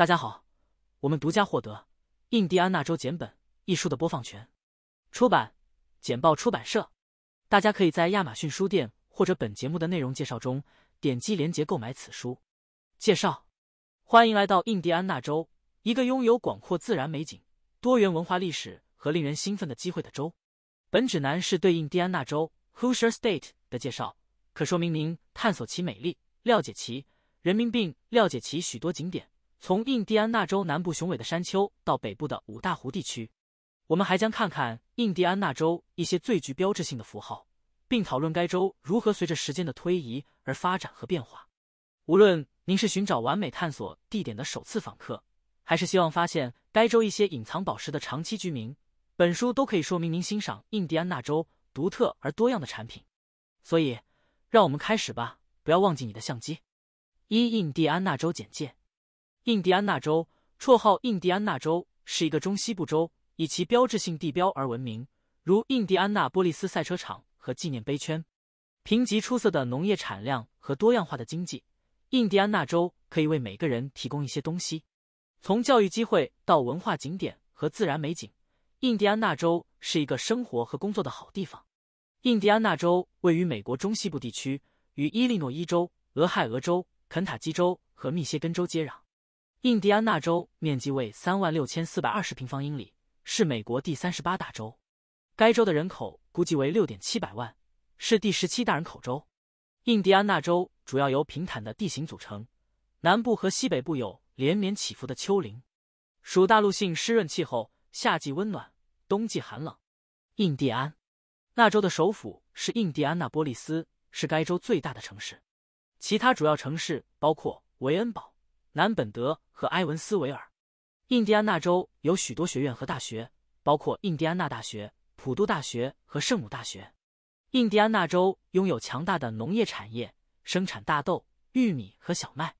大家好，我们独家获得《印第安纳州简本》一书的播放权，出版简报出版社。大家可以在亚马逊书店或者本节目的内容介绍中点击链接购买此书。介绍：欢迎来到印第安纳州，一个拥有广阔自然美景、多元文化历史和令人兴奋的机会的州。本指南是对印第安纳州 （Hoosier State） 的介绍，可说明您探索其美丽、了解其人民并了解其许多景点。从印第安纳州南部雄伟的山丘到北部的五大湖地区，我们还将看看印第安纳州一些最具标志性的符号，并讨论该州如何随着时间的推移而发展和变化。无论您是寻找完美探索地点的首次访客，还是希望发现该州一些隐藏宝石的长期居民，本书都可以说明您欣赏印第安纳州独特而多样的产品。所以，让我们开始吧！不要忘记你的相机。一、印第安纳州简介。印第安纳州，绰号“印第安纳州”是一个中西部州，以其标志性地标而闻名，如印第安纳波利斯赛车场和纪念碑圈。评级出色的农业产量和多样化的经济，印第安纳州可以为每个人提供一些东西，从教育机会到文化景点和自然美景。印第安纳州是一个生活和工作的好地方。印第安纳州位于美国中西部地区，与伊利诺伊州、俄亥俄州、肯塔基州和密歇根州接壤。印第安纳州面积为三万六千四百二十平方英里，是美国第三十八大州。该州的人口估计为六点七百万，是第十七大人口州。印第安纳州主要由平坦的地形组成，南部和西北部有连绵起伏的丘陵，属大陆性湿润气候，夏季温暖，冬季寒冷。印第安纳州的首府是印第安纳波利斯，是该州最大的城市。其他主要城市包括韦恩堡。南本德和埃文斯维尔，印第安纳州有许多学院和大学，包括印第安纳大学、普渡大学和圣母大学。印第安纳州拥有强大的农业产业，生产大豆、玉米和小麦。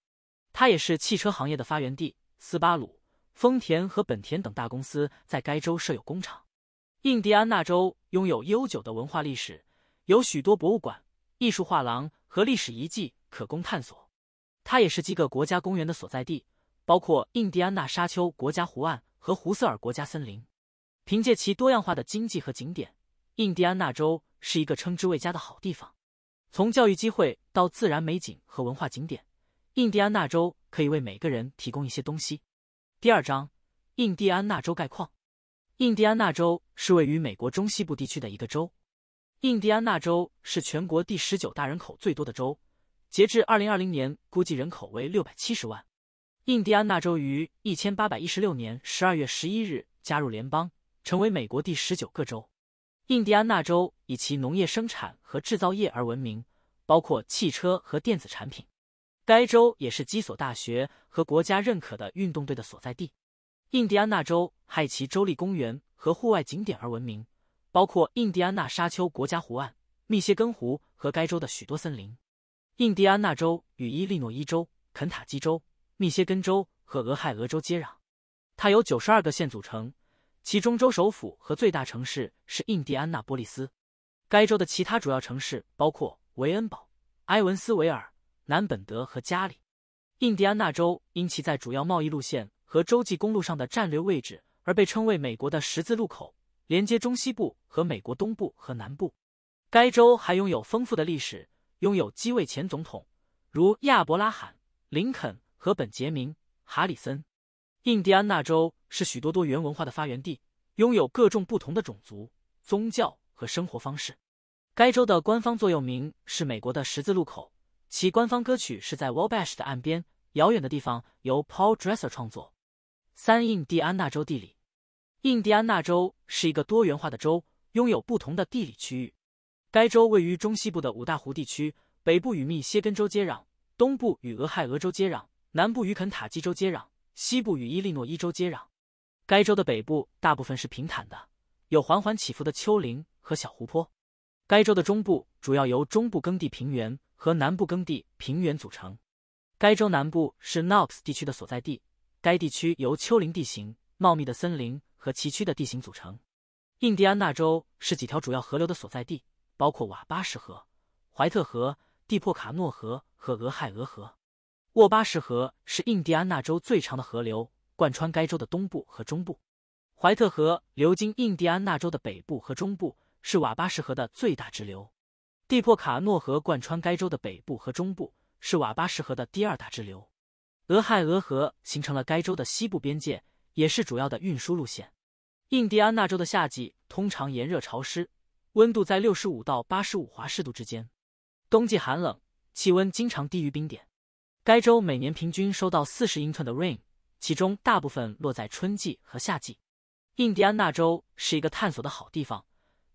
它也是汽车行业的发源地，斯巴鲁、丰田和本田等大公司在该州设有工厂。印第安纳州拥有悠久的文化历史，有许多博物馆、艺术画廊和历史遗迹可供探索。它也是几个国家公园的所在地，包括印第安纳沙丘国家湖岸和胡塞尔国家森林。凭借其多样化的经济和景点，印第安纳州是一个称之为家的好地方。从教育机会到自然美景和文化景点，印第安纳州可以为每个人提供一些东西。第二章：印第安纳州概况。印第安纳州是位于美国中西部地区的一个州。印第安纳州是全国第十九大人口最多的州。截至二零二零年，估计人口为六百七十万。印第安纳州于一千八百一十六年十二月十一日加入联邦，成为美国第十九个州。印第安纳州以其农业生产和制造业而闻名，包括汽车和电子产品。该州也是几所大学和国家认可的运动队的所在地。印第安纳州还以其州立公园和户外景点而闻名，包括印第安纳沙丘国家湖岸、密歇根湖和该州的许多森林。印第安纳州与伊利诺伊州、肯塔基州、密歇根州和俄亥俄州接壤，它由九十二个县组成，其中州首府和最大城市是印第安纳波利斯。该州的其他主要城市包括韦恩堡、埃文斯维尔、南本德和加里。印第安纳州因其在主要贸易路线和洲际公路上的战略位置而被称为美国的十字路口，连接中西部和美国东部和南部。该州还拥有丰富的历史。拥有基位前总统，如亚伯拉罕·林肯和本杰明·哈里森。印第安纳州是许多多元文化的发源地，拥有各种不同的种族、宗教和生活方式。该州的官方座右铭是“美国的十字路口”，其官方歌曲是在 Wabash 的岸边，遥远的地方由 Paul Dresser 创作。三、印第安纳州地理。印第安纳州是一个多元化的州，拥有不同的地理区域。该州位于中西部的五大湖地区，北部与密歇根州接壤，东部与俄亥俄州接壤，南部与肯塔基州接壤，西部与伊利诺伊州接壤。该州的北部大部分是平坦的，有缓缓起伏的丘陵和小湖泊。该州的中部主要由中部耕地平原和南部耕地平原组成。该州南部是 Knox 地区的所在地，该地区由丘陵地形、茂密的森林和崎岖的地形组成。印第安纳州是几条主要河流的所在地。包括瓦巴什河、怀特河、蒂破卡诺河和俄亥俄河。沃巴什河是印第安纳州最长的河流，贯穿该州的东部和中部。怀特河流经印第安纳州的北部和中部，是瓦巴什河的最大支流。蒂破卡诺河贯穿该州的北部和中部，是瓦巴什河的第二大支流。俄亥俄河形成了该州的西部边界，也是主要的运输路线。印第安纳州的夏季通常炎热潮湿。温度在六十五到八十五华氏度之间，冬季寒冷，气温经常低于冰点。该州每年平均收到四十英寸的 rain，其中大部分落在春季和夏季。印第安纳州是一个探索的好地方，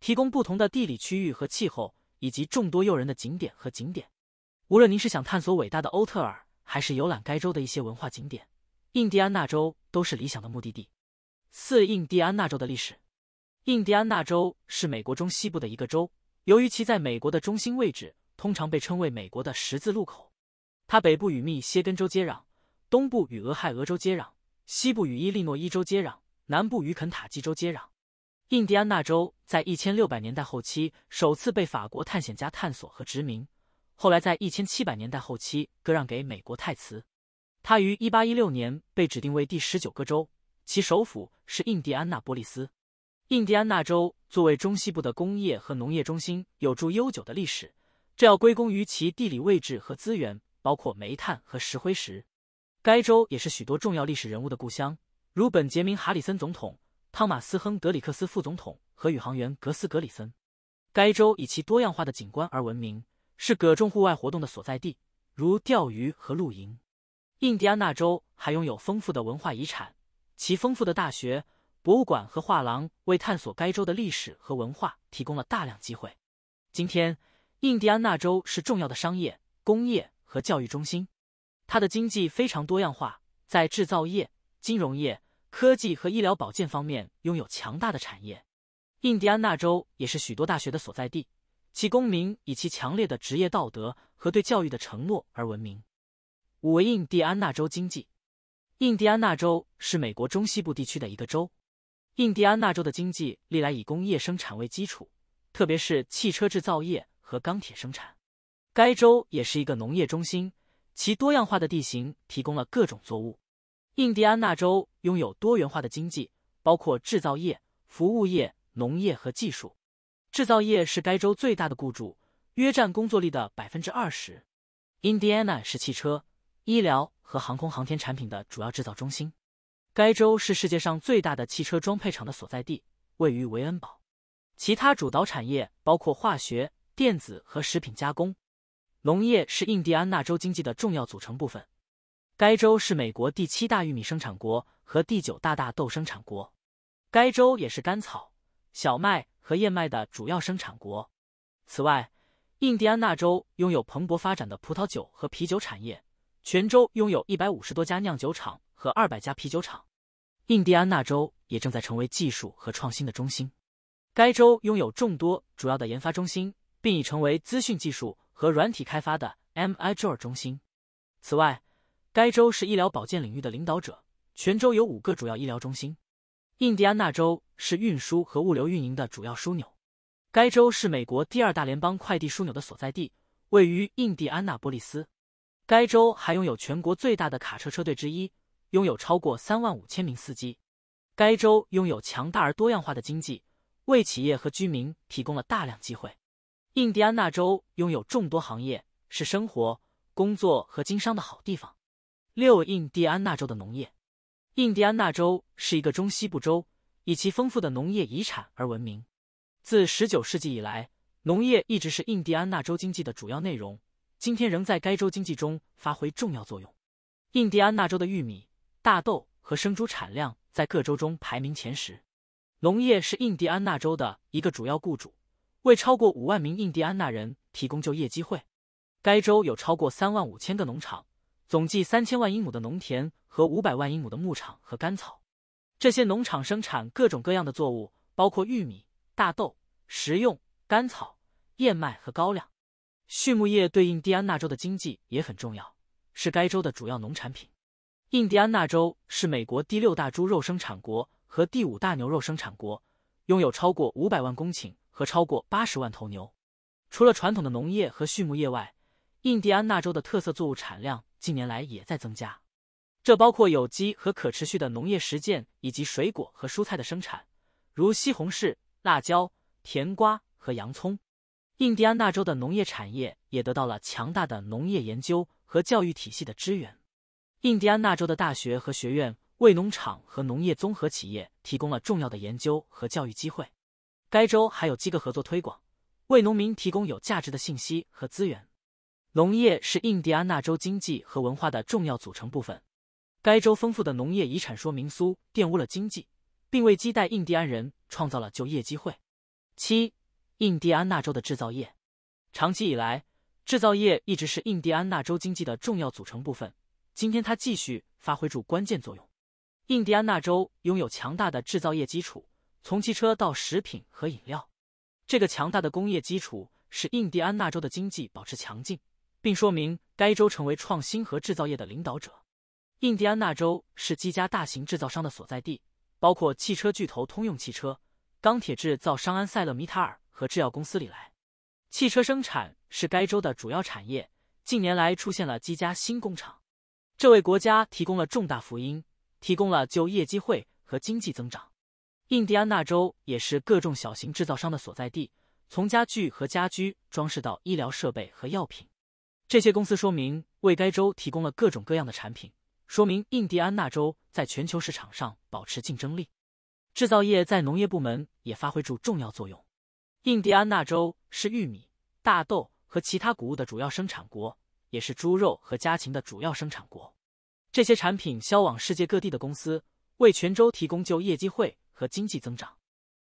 提供不同的地理区域和气候，以及众多诱人的景点和景点。无论您是想探索伟大的欧特尔，还是游览该州的一些文化景点，印第安纳州都是理想的目的地。四、印第安纳州的历史。印第安纳州是美国中西部的一个州，由于其在美国的中心位置，通常被称为美国的十字路口。它北部与密歇根州接壤，东部与俄亥俄州接壤，西部与伊利诺伊州接壤，南部与肯塔基州接壤。印第安纳州在1600年代后期首次被法国探险家探索和殖民，后来在1700年代后期割让给美国。泰茨，它于1816年被指定为第十九个州，其首府是印第安纳波利斯。印第安纳州作为中西部的工业和农业中心，有着悠久的历史，这要归功于其地理位置和资源，包括煤炭和石灰石。该州也是许多重要历史人物的故乡，如本杰明·哈里森总统、汤马斯·亨德里克斯副总统和宇航员格斯·格里森。该州以其多样化的景观而闻名，是各种户外活动的所在地，如钓鱼和露营。印第安纳州还拥有丰富的文化遗产，其丰富的大学。博物馆和画廊为探索该州的历史和文化提供了大量机会。今天，印第安纳州是重要的商业、工业和教育中心，它的经济非常多样化，在制造业、金融业、科技和医疗保健方面拥有强大的产业。印第安纳州也是许多大学的所在地，其公民以其强烈的职业道德和对教育的承诺而闻名。五、印第安纳州经济，印第安纳州是美国中西部地区的一个州。印第安纳州的经济历来以工业生产为基础，特别是汽车制造业和钢铁生产。该州也是一个农业中心，其多样化的地形提供了各种作物。印第安纳州拥有多元化的经济，包括制造业、服务业、农业和技术。制造业是该州最大的雇主，约占工作力的百分之二十。印第安纳是汽车、医疗和航空航天产品的主要制造中心。该州是世界上最大的汽车装配厂的所在地，位于维恩堡。其他主导产业包括化学、电子和食品加工。农业是印第安纳州经济的重要组成部分。该州是美国第七大玉米生产国和第九大大豆生产国。该州也是甘草、小麦和燕麦的主要生产国。此外，印第安纳州拥有蓬勃发展的葡萄酒和啤酒产业，全州拥有一百五十多家酿酒厂。和二百家啤酒厂，印第安纳州也正在成为技术和创新的中心。该州拥有众多主要的研发中心，并已成为资讯技术和软体开发的 MIJOR 中心。此外，该州是医疗保健领域的领导者，全州有五个主要医疗中心。印第安纳州是运输和物流运营的主要枢纽，该州是美国第二大联邦快递枢纽的所在地，位于印第安纳波利斯。该州还拥有全国最大的卡车车队之一。拥有超过三万五千名司机，该州拥有强大而多样化的经济，为企业和居民提供了大量机会。印第安纳州拥有众多行业，是生活、工作和经商的好地方。六、印第安纳州的农业。印第安纳州是一个中西部州，以其丰富的农业遗产而闻名。自19世纪以来，农业一直是印第安纳州经济的主要内容，今天仍在该州经济中发挥重要作用。印第安纳州的玉米。大豆和生猪产量在各州中排名前十，农业是印第安纳州的一个主要雇主，为超过五万名印第安纳人提供就业机会。该州有超过三万五千个农场，总计三千万英亩的农田和五百万英亩的牧场和干草。这些农场生产各种各样的作物，包括玉米、大豆、食用甘草、燕麦和高粱。畜牧业对印第安纳州的经济也很重要，是该州的主要农产品。印第安纳州是美国第六大猪肉生产国和第五大牛肉生产国，拥有超过五百万公顷和超过八十万头牛。除了传统的农业和畜牧业外，印第安纳州的特色作物产量近年来也在增加，这包括有机和可持续的农业实践以及水果和蔬菜的生产，如西红柿、辣椒、甜瓜和洋葱。印第安纳州的农业产业也得到了强大的农业研究和教育体系的支援。印第安纳州的大学和学院为农场和农业综合企业提供了重要的研究和教育机会。该州还有机构合作推广，为农民提供有价值的信息和资源。农业是印第安纳州经济和文化的重要组成部分。该州丰富的农业遗产说明书玷污了经济，并为基代印第安人创造了就业机会。七，印第安纳州的制造业，长期以来，制造业一直是印第安纳州经济的重要组成部分。今天他继续发挥住关键作用。印第安纳州拥有强大的制造业基础，从汽车到食品和饮料，这个强大的工业基础使印第安纳州的经济保持强劲，并说明该州成为创新和制造业的领导者。印第安纳州是几家大型制造商的所在地，包括汽车巨头通用汽车、钢铁制造商安塞勒米塔尔和制药公司里来。汽车生产是该州的主要产业，近年来出现了几家新工厂。这为国家提供了重大福音，提供了就业机会和经济增长。印第安纳州也是各种小型制造商的所在地，从家具和家居装饰到医疗设备和药品，这些公司说明为该州提供了各种各样的产品，说明印第安纳州在全球市场上保持竞争力。制造业在农业部门也发挥出重要作用。印第安纳州是玉米、大豆和其他谷物的主要生产国。也是猪肉和家禽的主要生产国，这些产品销往世界各地的公司为泉州提供就业机会和经济增长。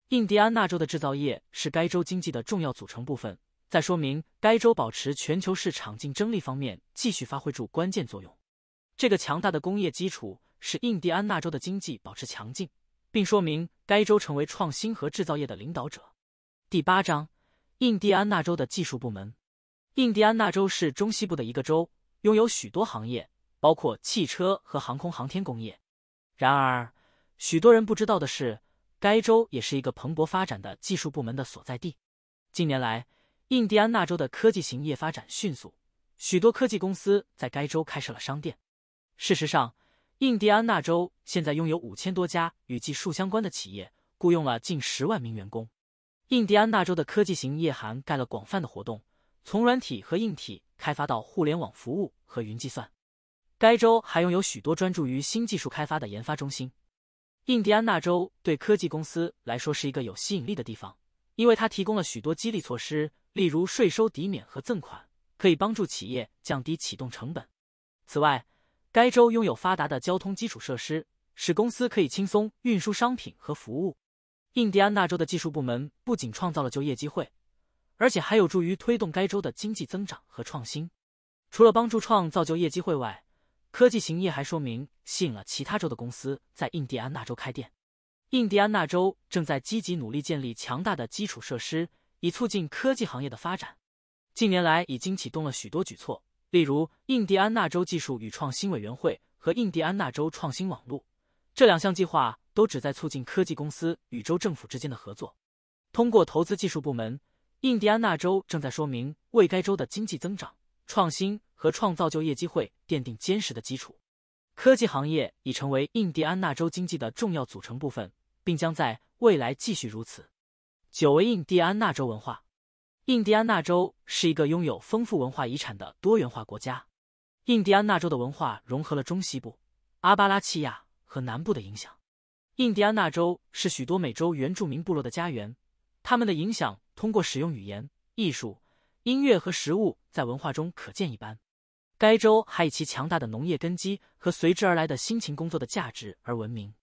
印第安纳州的制造业是该州经济的重要组成部分，在说明该州保持全球市场竞争力方面继续发挥住关键作用。这个强大的工业基础使印第安纳州的经济保持强劲，并说明该州成为创新和制造业的领导者。第八章：印第安纳州的技术部门。印第安纳州是中西部的一个州，拥有许多行业，包括汽车和航空航天工业。然而，许多人不知道的是，该州也是一个蓬勃发展的技术部门的所在地。近年来，印第安纳州的科技行业发展迅速，许多科技公司在该州开设了商店。事实上，印第安纳州现在拥有五千多家与技术相关的企业，雇佣了近十万名员工。印第安纳州的科技行业涵盖了广泛的活动。从软体和硬体开发到互联网服务和云计算，该州还拥有许多专注于新技术开发的研发中心。印第安纳州对科技公司来说是一个有吸引力的地方，因为它提供了许多激励措施，例如税收抵免和赠款，可以帮助企业降低启动成本。此外，该州拥有发达的交通基础设施，使公司可以轻松运输商品和服务。印第安纳州的技术部门不仅创造了就业机会。而且还有助于推动该州的经济增长和创新。除了帮助创造就业机会外，科技行业还说明吸引了其他州的公司在印第安纳州开店。印第安纳州正在积极努力建立强大的基础设施，以促进科技行业的发展。近年来，已经启动了许多举措，例如印第安纳州技术与创新委员会和印第安纳州创新网路这两项计划，都旨在促进科技公司与州政府之间的合作，通过投资技术部门。印第安纳州正在说明为该州的经济增长、创新和创造就业机会奠定坚实的基础。科技行业已成为印第安纳州经济的重要组成部分，并将在未来继续如此。九为印第安纳州文化。印第安纳州是一个拥有丰富文化遗产的多元化国家。印第安纳州的文化融合了中西部、阿巴拉契亚和南部的影响。印第安纳州是许多美洲原住民部落的家园。他们的影响通过使用语言、艺术、音乐和食物在文化中可见一斑。该州还以其强大的农业根基和随之而来的辛勤工作的价值而闻名，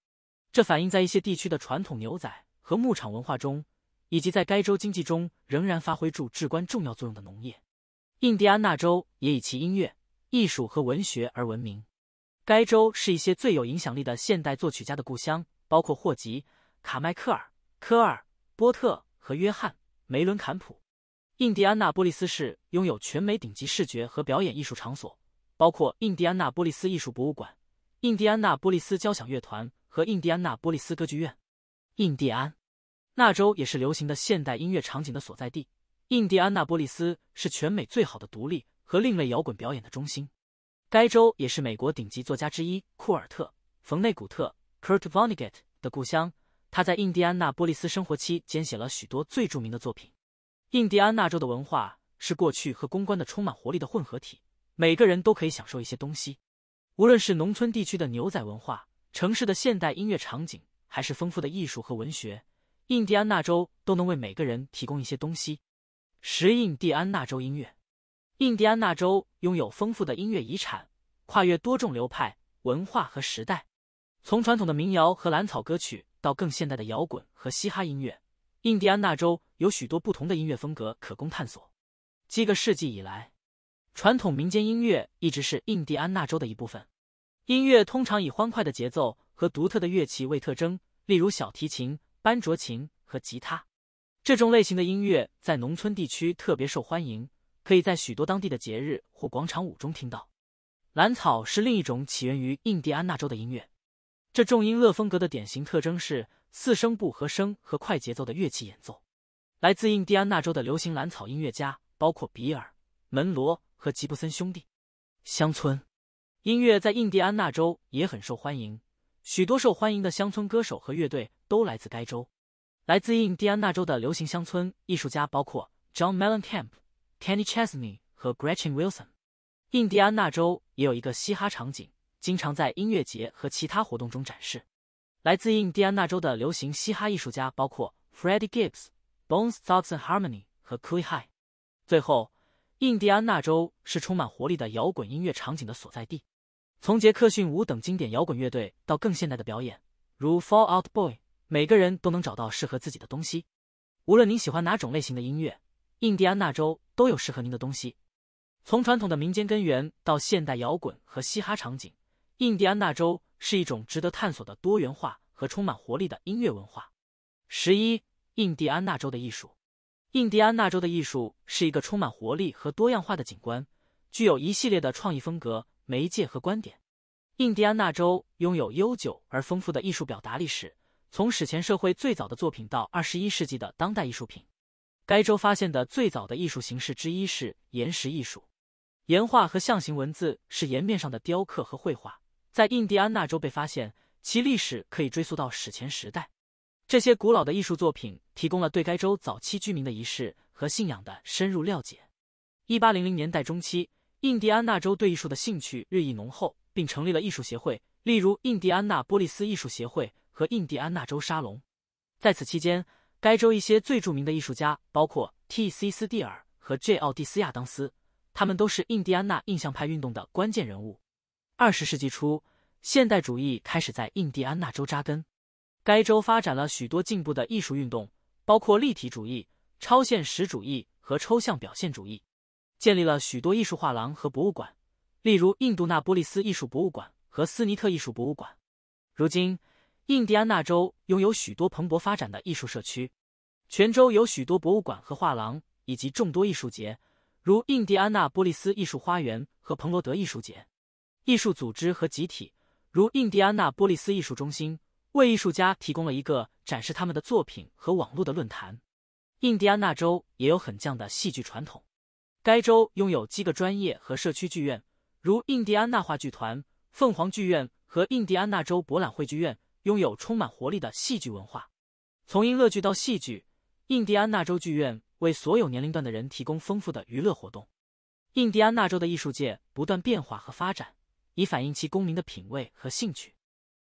这反映在一些地区的传统牛仔和牧场文化中，以及在该州经济中仍然发挥住至关重要作用的农业。印第安纳州也以其音乐、艺术和文学而闻名。该州是一些最有影响力的现代作曲家的故乡，包括霍吉、卡迈克尔、科尔、波特。和约翰·梅伦坎普，印第安纳波利斯市拥有全美顶级视觉和表演艺术场所，包括印第安纳波利斯艺术博物馆、印第安纳波利斯交响乐团和印第安纳波利斯歌剧院。印第安纳州也是流行的现代音乐场景的所在地。印第安纳波利斯是全美最好的独立和另类摇滚表演的中心。该州也是美国顶级作家之一库尔特·冯内古特 （Kurt Vonnegut） 的故乡。他在印第安纳波利斯生活期间写了许多最著名的作品。印第安纳州的文化是过去和公关的充满活力的混合体，每个人都可以享受一些东西，无论是农村地区的牛仔文化、城市的现代音乐场景，还是丰富的艺术和文学，印第安纳州都能为每个人提供一些东西。十印第安纳州音乐，印第安纳州拥有丰富的音乐遗产，跨越多种流派、文化和时代。从传统的民谣和蓝草歌曲到更现代的摇滚和嘻哈音乐，印第安纳州有许多不同的音乐风格可供探索。几个世纪以来，传统民间音乐一直是印第安纳州的一部分。音乐通常以欢快的节奏和独特的乐器为特征，例如小提琴、班卓琴和吉他。这种类型的音乐在农村地区特别受欢迎，可以在许多当地的节日或广场舞中听到。蓝草是另一种起源于印第安纳州的音乐。这重音乐风格的典型特征是四声部和声和快节奏的乐器演奏。来自印第安纳州的流行蓝草音乐家包括比尔·门罗和吉布森兄弟。乡村音乐在印第安纳州也很受欢迎，许多受欢迎的乡村歌手和乐队都来自该州。来自印第安纳州的流行乡村艺术家包括 John Mellencamp、k e n n y Chesney 和 Gretchen Wilson。印第安纳州也有一个嘻哈场景。经常在音乐节和其他活动中展示。来自印第安纳州的流行嘻哈艺术家包括 Freddie Gibbs、Bone Thugs N Harmony 和 Kool High。最后，印第安纳州是充满活力的摇滚音乐场景的所在地。从杰克逊五等经典摇滚乐队到更现代的表演，如 Fall Out Boy，每个人都能找到适合自己的东西。无论您喜欢哪种类型的音乐，印第安纳州都有适合您的东西。从传统的民间根源到现代摇滚和嘻哈场景。印第安纳州是一种值得探索的多元化和充满活力的音乐文化。十一，印第安纳州的艺术，印第安纳州的艺术是一个充满活力和多样化的景观，具有一系列的创意风格、媒介和观点。印第安纳州拥有悠久而丰富的艺术表达历史，从史前社会最早的作品到二十一世纪的当代艺术品。该州发现的最早的艺术形式之一是岩石艺术，岩画和象形文字是岩面上的雕刻和绘画。在印第安纳州被发现，其历史可以追溯到史前时代。这些古老的艺术作品提供了对该州早期居民的仪式和信仰的深入了解。一八零零年代中期，印第安纳州对艺术的兴趣日益浓厚，并成立了艺术协会，例如印第安纳波利斯艺术协会和印第安纳州沙龙。在此期间，该州一些最著名的艺术家包括 T.C. 斯蒂尔和 J. 奥蒂斯亚当斯，他们都是印第安纳印象派运动的关键人物。二十世纪初，现代主义开始在印第安纳州扎根。该州发展了许多进步的艺术运动，包括立体主义、超现实主义和抽象表现主义。建立了许多艺术画廊和博物馆，例如印度那纳波利斯艺术博物馆和斯尼特艺术博物馆。如今，印第安纳州拥有许多蓬勃发展的艺术社区。全州有许多博物馆和画廊，以及众多艺术节，如印第安纳波利斯艺术花园和彭罗德艺术节。艺术组织和集体，如印第安纳波利斯艺术中心，为艺术家提供了一个展示他们的作品和网络的论坛。印第安纳州也有很强的戏剧传统，该州拥有七个专业和社区剧院，如印第安纳话剧团、凤凰剧院和印第安纳州博览会剧院，拥有充满活力的戏剧文化。从音乐剧到戏剧，印第安纳州剧院为所有年龄段的人提供丰富的娱乐活动。印第安纳州的艺术界不断变化和发展。以反映其公民的品味和兴趣，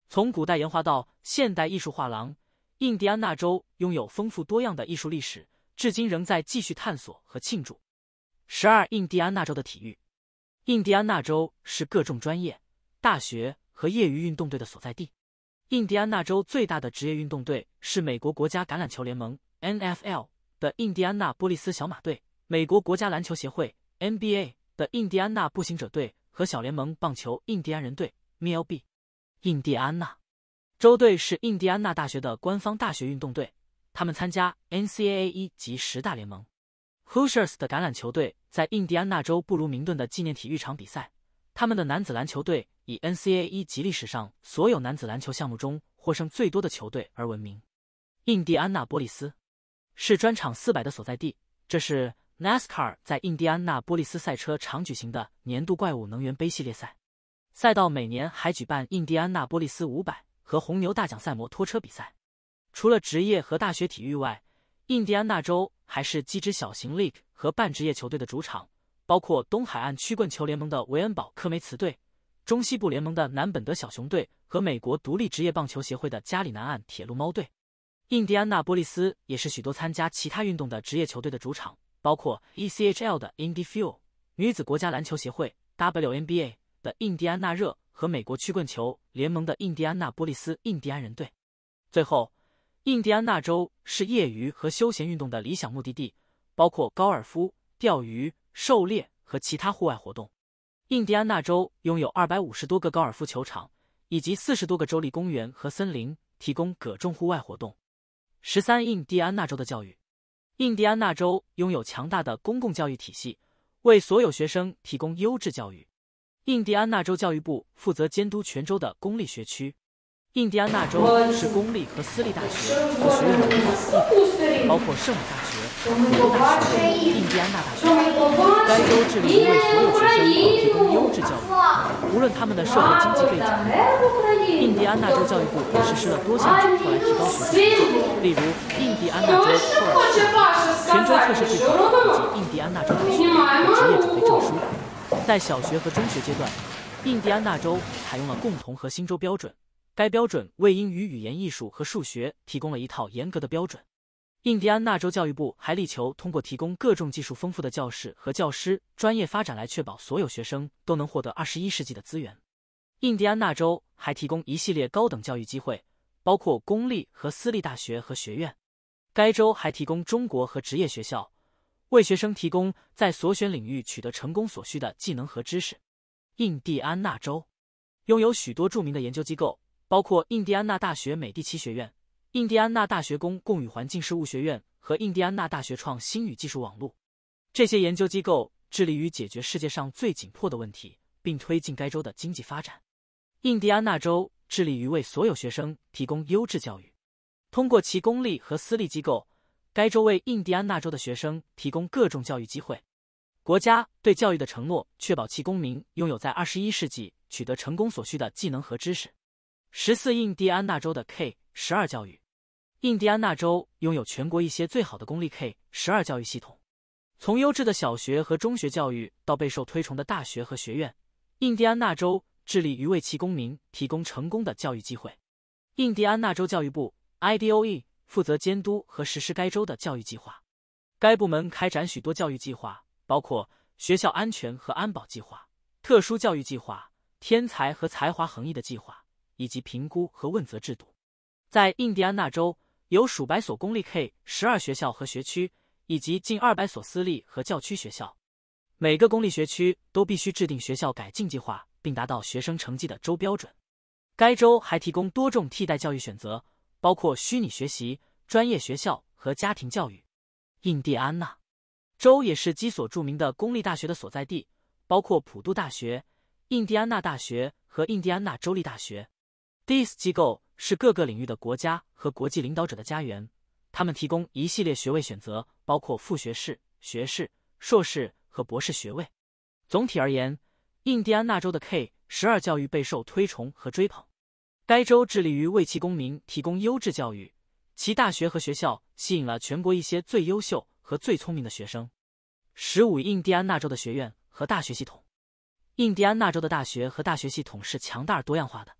从古代岩画到现代艺术画廊，印第安纳州拥有丰富多样的艺术历史，至今仍在继续探索和庆祝。十二，印第安纳州的体育，印第安纳州是各种专业大学和业余运动队的所在地。印第安纳州最大的职业运动队是美国国家橄榄球联盟 （NFL） 的印第安纳波利斯小马队，美国国家篮球协会 （NBA） 的印第安纳步行者队。和小联盟棒球印第安人队 （Milb，印第安纳州队）是印第安纳大学的官方大学运动队，他们参加 NCAA 一级十大联盟。Hoosiers 的橄榄球队在印第安纳州布鲁明顿的纪念体育场比赛。他们的男子篮球队以 NCAA 一级历史上所有男子篮球项目中获胜最多的球队而闻名。印第安纳波利斯是专场四百的所在地，这是。NASCAR 在印第安纳波利斯赛车场举行的年度怪物能源杯系列赛，赛道每年还举办印第安纳波利斯五百和红牛大奖赛摩托车比赛。除了职业和大学体育外，印第安纳州还是几支小型 League 和半职业球队的主场，包括东海岸曲棍球联盟的韦恩堡科梅茨队、中西部联盟的南本德小熊队和美国独立职业棒球协会的加里南岸铁路猫队。印第安纳波利斯也是许多参加其他运动的职业球队的主场。包括 ECHL 的 Indy Fuel 女子国家篮球协会 WNBA 的印第安纳热和美国曲棍球联盟的印第安纳波利斯印第安人队。最后，印第安纳州是业余和休闲运动的理想目的地，包括高尔夫、钓鱼、狩猎和其他户外活动。印第安纳州拥有二百五十多个高尔夫球场，以及四十多个州立公园和森林，提供各种户外活动。十三，印第安纳州的教育。印第安纳州拥有强大的公共教育体系，为所有学生提供优质教育。印第安纳州教育部负责监督全州的公立学区。印第安纳州是公立和私立大学和学院的所在地，包括圣母大学、伊利大学印第安纳大学。该州致力于为所有学生提供优质教育，无论他们的社会经济背景。印第安纳州教育部实施了多项举措来提高学质，例如印第安纳州测试、全州测试系统以及印第安纳州大的职业准备证书。在小学和中学阶段，印第安纳州采用了共同和新州标准。该标准为英语、语言艺术和数学提供了一套严格的标准。印第安纳州教育部还力求通过提供各种技术丰富的教室和教师专业发展来确保所有学生都能获得二十一世纪的资源。印第安纳州还提供一系列高等教育机会，包括公立和私立大学和学院。该州还提供中国和职业学校，为学生提供在所选领域取得成功所需的技能和知识。印第安纳州拥有许多著名的研究机构。包括印第安纳大学美第奇学院、印第安纳大学公共与环境事务学院和印第安纳大学创新与技术网络。这些研究机构致力于解决世界上最紧迫的问题，并推进该州的经济发展。印第安纳州致力于为所有学生提供优质教育，通过其公立和私立机构，该州为印第安纳州的学生提供各种教育机会。国家对教育的承诺确保其公民拥有在二十一世纪取得成功所需的技能和知识。十四，印第安纳州的 K 十二教育。印第安纳州拥有全国一些最好的公立 K 十二教育系统，从优质的小学和中学教育到备受推崇的大学和学院，印第安纳州致力于为其公民提供成功的教育机会。印第安纳州教育部 （IDOE） 负责监督和实施该州的教育计划。该部门开展许多教育计划，包括学校安全和安保计划、特殊教育计划、天才和才华横溢的计划。以及评估和问责制度，在印第安纳州有数百所公立 K 十二学校和学区，以及近二百所私立和教区学校。每个公立学区都必须制定学校改进计划，并达到学生成绩的州标准。该州还提供多种替代教育选择，包括虚拟学习、专业学校和家庭教育。印第安纳州也是几所著名的公立大学的所在地，包括普渡大学、印第安纳大学和印第安纳州立大学。DIS 机构是各个领域的国家和国际领导者的家园，他们提供一系列学位选择，包括副学士、学士、硕士和博士学位。总体而言，印第安纳州的 K 十二教育备受推崇和追捧。该州致力于为其公民提供优质教育，其大学和学校吸引了全国一些最优秀和最聪明的学生。十五，印第安纳州的学院和大学系统，印第安纳州的大学和大学系统是强大而多样化的。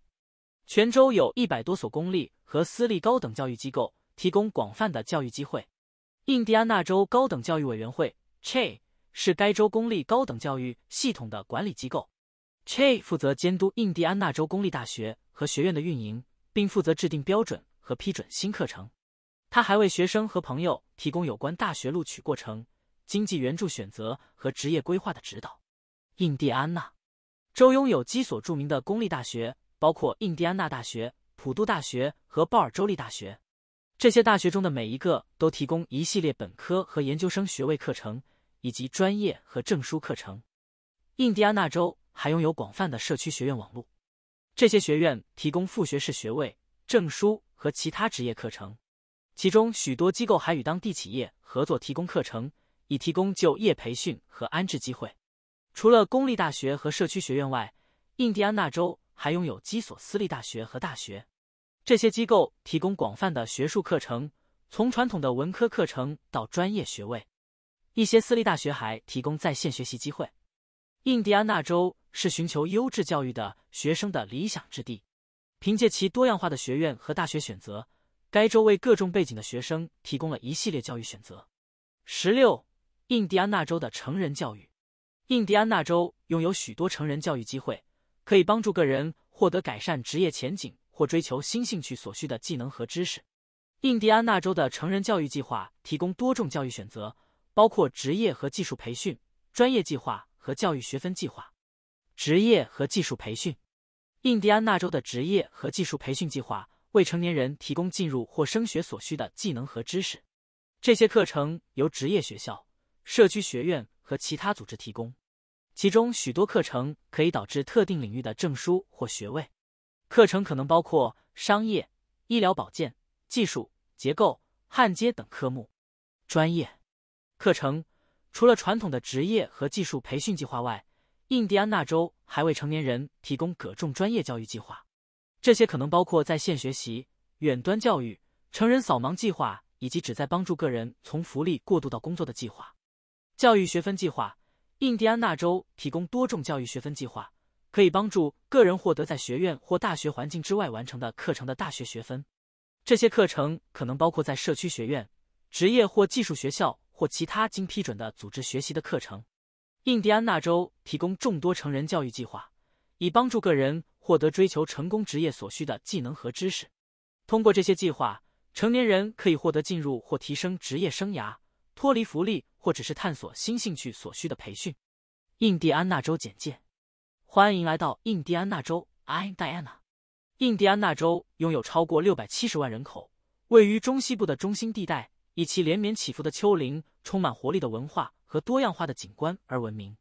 泉州有一百多所公立和私立高等教育机构，提供广泛的教育机会。印第安纳州高等教育委员会 （CHE） 是该州公立高等教育系统的管理机构。CHE 负责监督印第安纳州公立大学和学院的运营，并负责制定标准和批准新课程。他还为学生和朋友提供有关大学录取过程、经济援助选择和职业规划的指导。印第安纳州拥有几所著名的公立大学。包括印第安纳大学、普渡大学和鲍尔州立大学，这些大学中的每一个都提供一系列本科和研究生学位课程，以及专业和证书课程。印第安纳州还拥有广泛的社区学院网络，这些学院提供副学士学位、证书和其他职业课程。其中许多机构还与当地企业合作，提供课程以提供就业培训和安置机会。除了公立大学和社区学院外，印第安纳州。还拥有几所私立大学和大学，这些机构提供广泛的学术课程，从传统的文科课程到专业学位。一些私立大学还提供在线学习机会。印第安纳州是寻求优质教育的学生的理想之地，凭借其多样化的学院和大学选择，该州为各种背景的学生提供了一系列教育选择。十六，印第安纳州的成人教育。印第安纳州拥有许多成人教育机会。可以帮助个人获得改善职业前景或追求新兴趣所需的技能和知识。印第安纳州的成人教育计划提供多种教育选择，包括职业和技术培训、专业计划和教育学分计划。职业和技术培训，印第安纳州的职业和技术培训计划为成年人提供进入或升学所需的技能和知识。这些课程由职业学校、社区学院和其他组织提供。其中许多课程可以导致特定领域的证书或学位。课程可能包括商业、医疗保健、技术、结构、焊接等科目。专业课程除了传统的职业和技术培训计划外，印第安纳州还为成年人提供各种专业教育计划。这些可能包括在线学习、远端教育、成人扫盲计划，以及旨在帮助个人从福利过渡到工作的计划。教育学分计划。印第安纳州提供多种教育学分计划，可以帮助个人获得在学院或大学环境之外完成的课程的大学学分。这些课程可能包括在社区学院、职业或技术学校或其他经批准的组织学习的课程。印第安纳州提供众多成人教育计划，以帮助个人获得追求成功职业所需的技能和知识。通过这些计划，成年人可以获得进入或提升职业生涯。脱离福利，或者是探索新兴趣所需的培训。印第安纳州简介：欢迎来到印第安纳州，I. Diana。印第安纳州拥有超过六百七十万人口，位于中西部的中心地带，以其连绵起伏的丘陵、充满活力的文化和多样化的景观而闻名。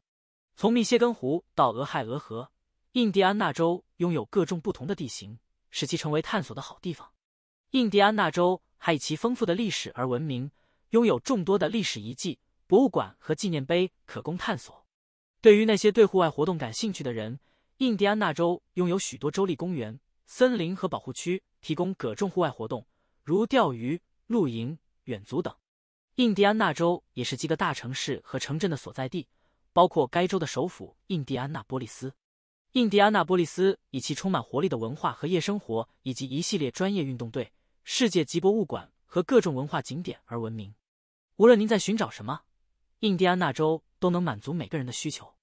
从密歇根湖到俄亥俄河，印第安纳州拥有各种不同的地形，使其成为探索的好地方。印第安纳州还以其丰富的历史而闻名。拥有众多的历史遗迹、博物馆和纪念碑可供探索。对于那些对户外活动感兴趣的人，印第安纳州拥有许多州立公园、森林和保护区，提供各种户外活动，如钓鱼、露营、远足等。印第安纳州也是几个大城市和城镇的所在地，包括该州的首府印第安纳波利斯。印第安纳波利斯以其充满活力的文化和夜生活，以及一系列专业运动队、世界级博物馆和各种文化景点而闻名。无论您在寻找什么，印第安纳州都能满足每个人的需求。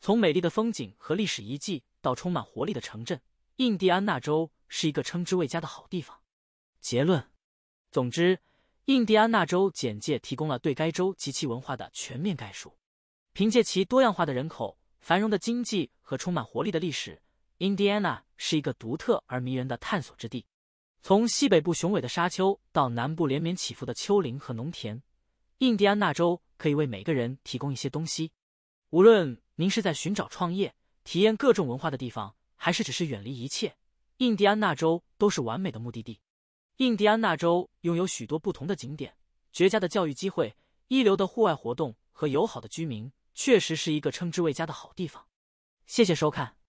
从美丽的风景和历史遗迹到充满活力的城镇，印第安纳州是一个称之为家的好地方。结论：总之，印第安纳州简介提供了对该州及其文化的全面概述。凭借其多样化的人口、繁荣的经济和充满活力的历史，印第安纳是一个独特而迷人的探索之地。从西北部雄伟的沙丘到南部连绵起伏的丘陵和农田。印第安纳州可以为每个人提供一些东西，无论您是在寻找创业、体验各种文化的地方，还是只是远离一切，印第安纳州都是完美的目的地。印第安纳州拥有许多不同的景点、绝佳的教育机会、一流的户外活动和友好的居民，确实是一个称之为家的好地方。谢谢收看。